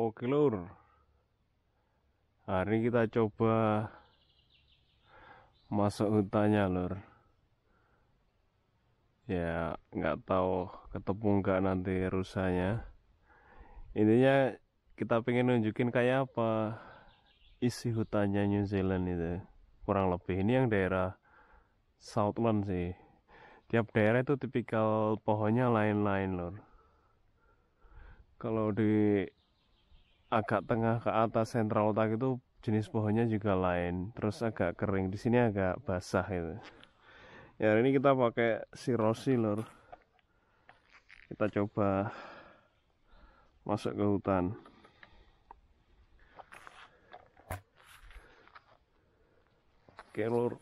Oke oh, lur Hari ini kita coba Masuk hutannya lur Ya nggak tahu ketemu nggak nanti rusanya Intinya kita pengen nunjukin kayak apa Isi hutannya New Zealand itu Kurang lebih ini yang daerah Southland sih Tiap daerah itu tipikal pohonnya lain-lain lor kalau di agak tengah ke atas sentral otak itu jenis pohonnya juga lain terus agak kering di sini agak basah itu ya ini kita pakai sirosi lor kita coba masuk ke hutan oke lor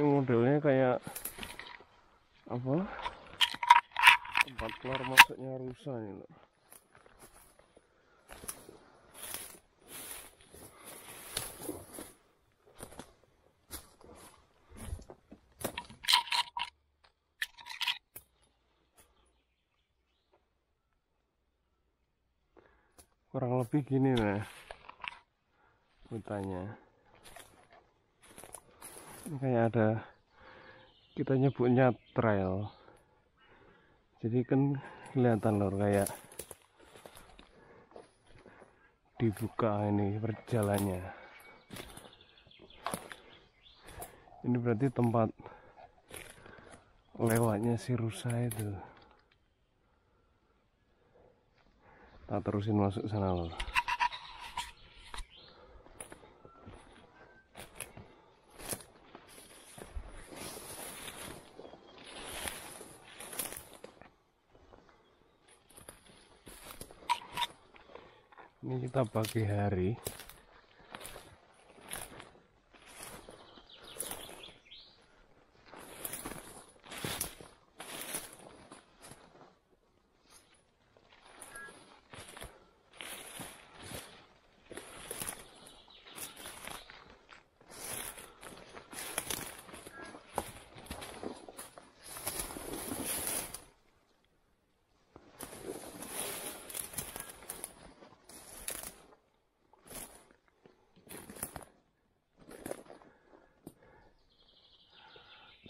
ini modelnya kayak apa tempat keluar masuknya rusak ini loh. kurang lebih gini lah hutannya ini kayak ada kita nyebutnya trail jadi kan kelihatan lor kayak dibuka ini perjalannya ini berarti tempat lewatnya si rusa itu tak terusin masuk sana loh kita pagi hari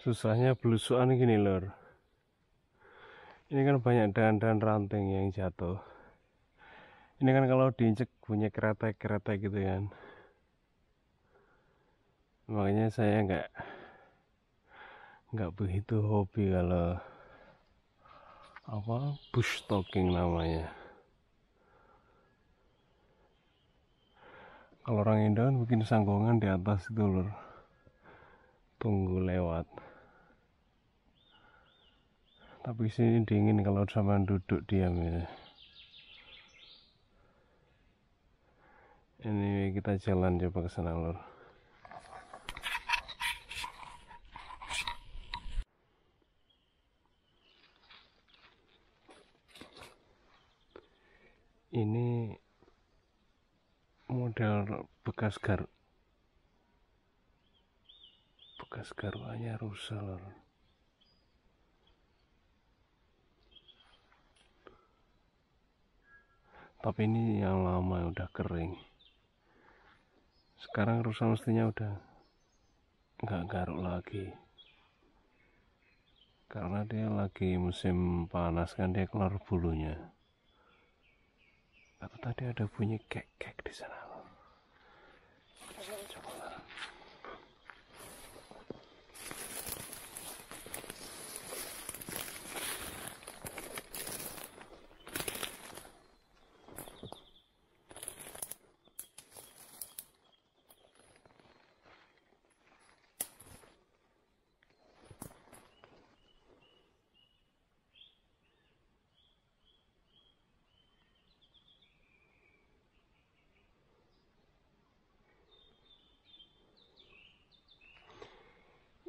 susahnya belusuan gini lor ini kan banyak dan dan ranting yang jatuh ini kan kalau diinjek punya kereta-kereta gitu kan makanya saya nggak nggak begitu hobi kalau apa bush talking namanya kalau orang Indo kan bikin sanggongan di atas itu lor tunggu lewat tapi sini dingin kalau sama duduk diam ya ini kita jalan coba ke sana lor ini model bekas gar bekas garuannya rusak lor tapi ini yang lama udah kering sekarang rusa mestinya udah nggak garuk lagi karena dia lagi musim panas kan dia keluar bulunya aku tadi ada bunyi kek-kek di sana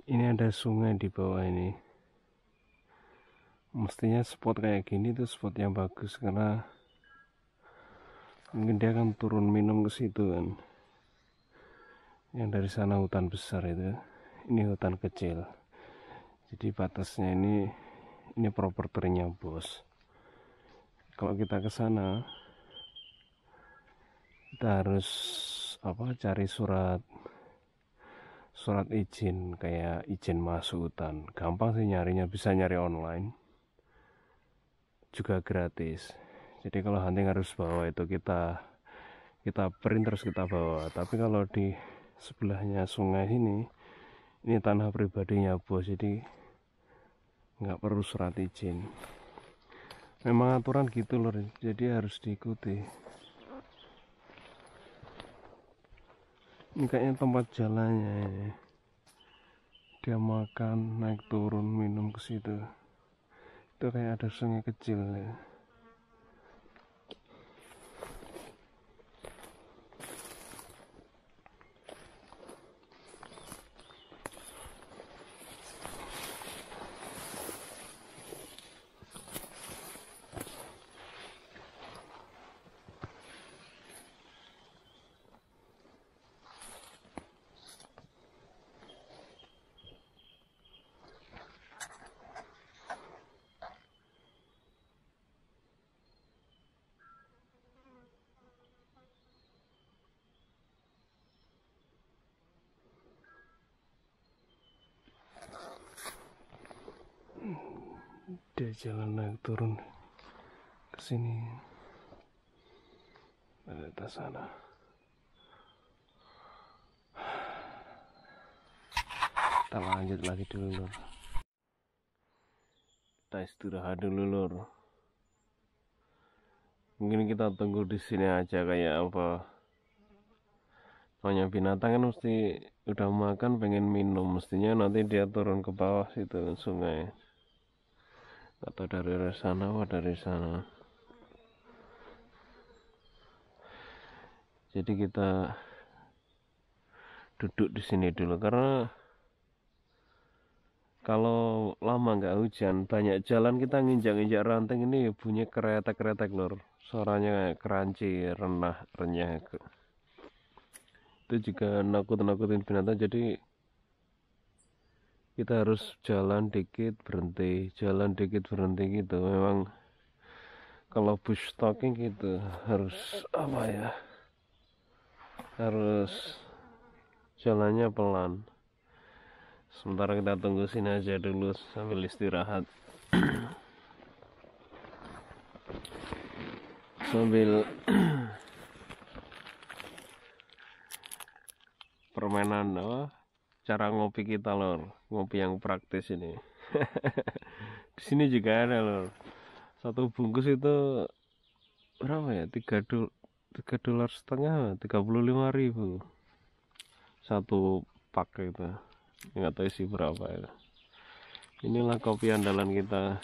ini ada sungai di bawah ini mestinya spot kayak gini tuh spot yang bagus karena mungkin dia akan turun minum ke situ kan yang dari sana hutan besar itu ini hutan kecil jadi batasnya ini ini propertinya bos kalau kita ke sana kita harus apa cari surat surat izin kayak izin masuk hutan gampang sih nyarinya bisa nyari online juga gratis jadi kalau hunting harus bawa itu kita kita print terus kita bawa tapi kalau di sebelahnya sungai ini ini tanah pribadinya bos jadi nggak perlu surat izin memang aturan gitu loh jadi harus diikuti ini kayaknya tempat jalannya ini dia makan naik turun minum ke situ itu kayak ada sungai kecil ya. ada jalan naik turun ke sini ada atas sana kita lanjut lagi dulu lor kita istirahat dulu lor mungkin kita tunggu di sini aja kayak apa banyak binatang kan mesti udah makan pengen minum mestinya nanti dia turun ke bawah situ sungai atau dari sana atau dari sana jadi kita duduk di sini dulu karena kalau lama nggak hujan banyak jalan kita nginjak-injak ranting ini bunyi kereta-kereta lor suaranya keranci renah renyah itu juga nakut-nakutin binatang jadi kita harus jalan dikit berhenti jalan dikit berhenti gitu memang kalau push talking gitu harus apa ya harus jalannya pelan sementara kita tunggu sini aja dulu sambil istirahat sambil permainan apa cara ngopi kita lor ngopi yang praktis ini di sini juga ada lor satu bungkus itu berapa ya tiga tiga dolar setengah tiga puluh lima ribu satu pak itu nggak tahu isi berapa ya inilah kopi andalan kita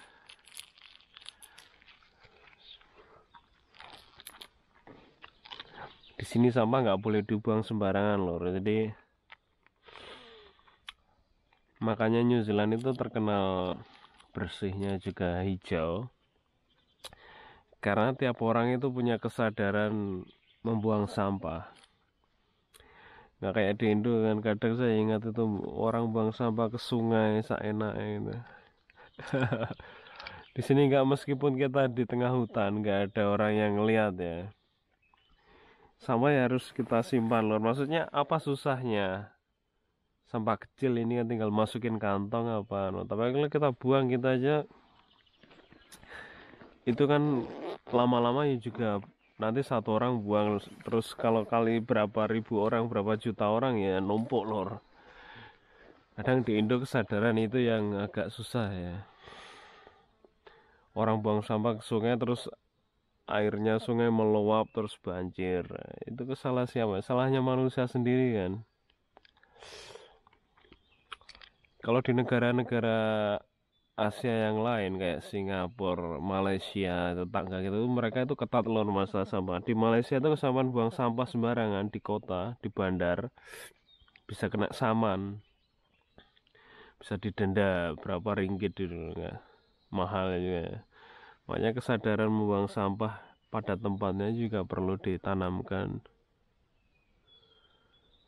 di sini sampah nggak boleh dibuang sembarangan lor jadi makanya New Zealand itu terkenal bersihnya juga hijau karena tiap orang itu punya kesadaran membuang sampah nggak kayak di Indo kan kadang saya ingat itu orang buang sampah ke sungai seenak itu di sini nggak meskipun kita di tengah hutan nggak ada orang yang ngeliat ya sama ya harus kita simpan loh maksudnya apa susahnya sampah kecil ini kan tinggal masukin kantong apa no. Anu. tapi kalau kita buang kita aja itu kan lama-lama ya juga nanti satu orang buang terus kalau kali berapa ribu orang berapa juta orang ya numpuk lor kadang di Indo kesadaran itu yang agak susah ya orang buang sampah ke sungai terus airnya sungai meluap terus banjir itu kesalahan siapa salahnya manusia sendiri kan Kalau di negara-negara Asia yang lain kayak Singapura, Malaysia, tetangga gitu, mereka itu ketat loh masalah sampah. Di Malaysia itu kesamaan buang sampah sembarangan di kota, di bandar, bisa kena saman, bisa didenda berapa ringgit dulu, enggak mahal juga. Makanya kesadaran membuang sampah pada tempatnya juga perlu ditanamkan.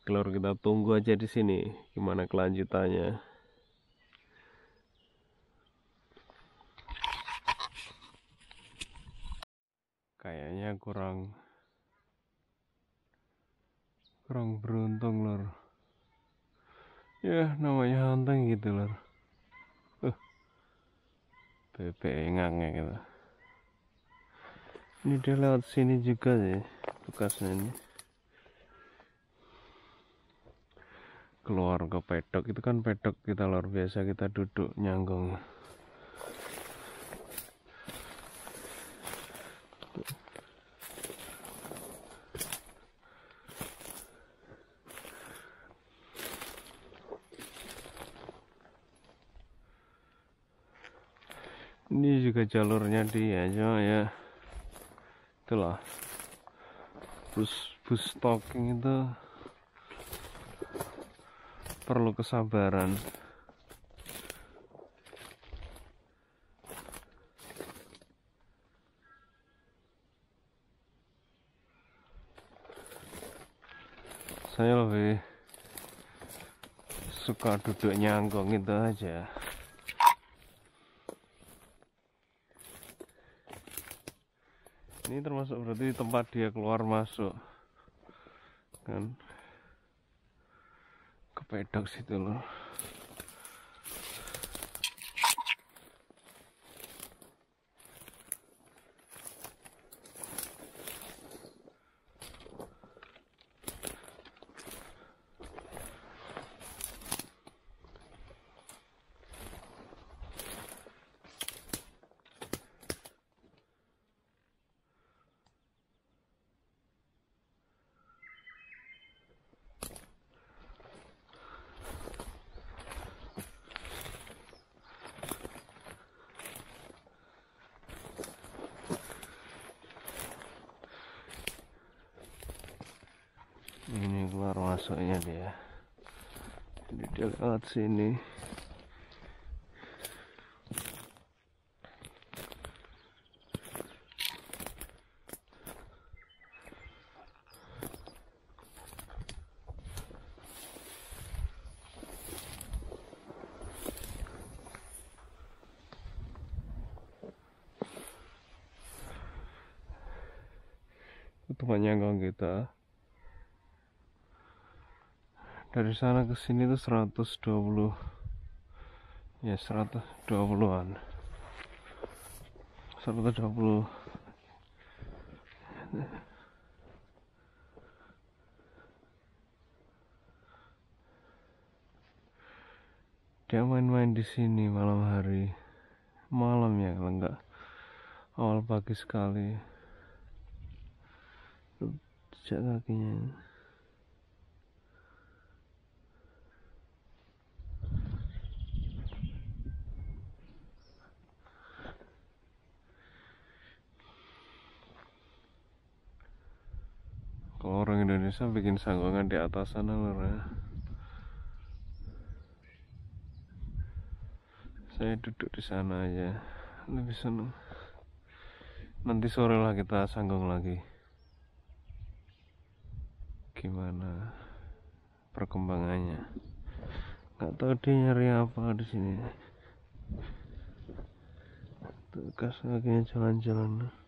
Kalau kita tunggu aja di sini, gimana kelanjutannya. kayaknya kurang kurang beruntung lor ya namanya hunting gitu lor bebek engang ya gitu ini dia lewat sini juga sih bekasnya ini keluar ke pedok itu kan pedok kita luar biasa kita duduk nyanggung ke jalurnya dia aja ya itulah bus bus stalking itu perlu kesabaran saya lebih suka duduk nyanggong itu aja ini termasuk berarti tempat dia keluar masuk kan kepedak situ loh soalnya dia jadi dia lewat sini temannya gong kita dari sana ke sini itu 120 ya 120-an 120 dia main-main di sini malam hari malam ya kalau enggak awal pagi sekali jejak kakinya bisa bikin sanggungan di atas sana lor ya saya duduk di sana aja lebih senang nanti sore lah kita sanggung lagi gimana perkembangannya Gak tahu dia nyari apa di sini tugas lagi jalan-jalan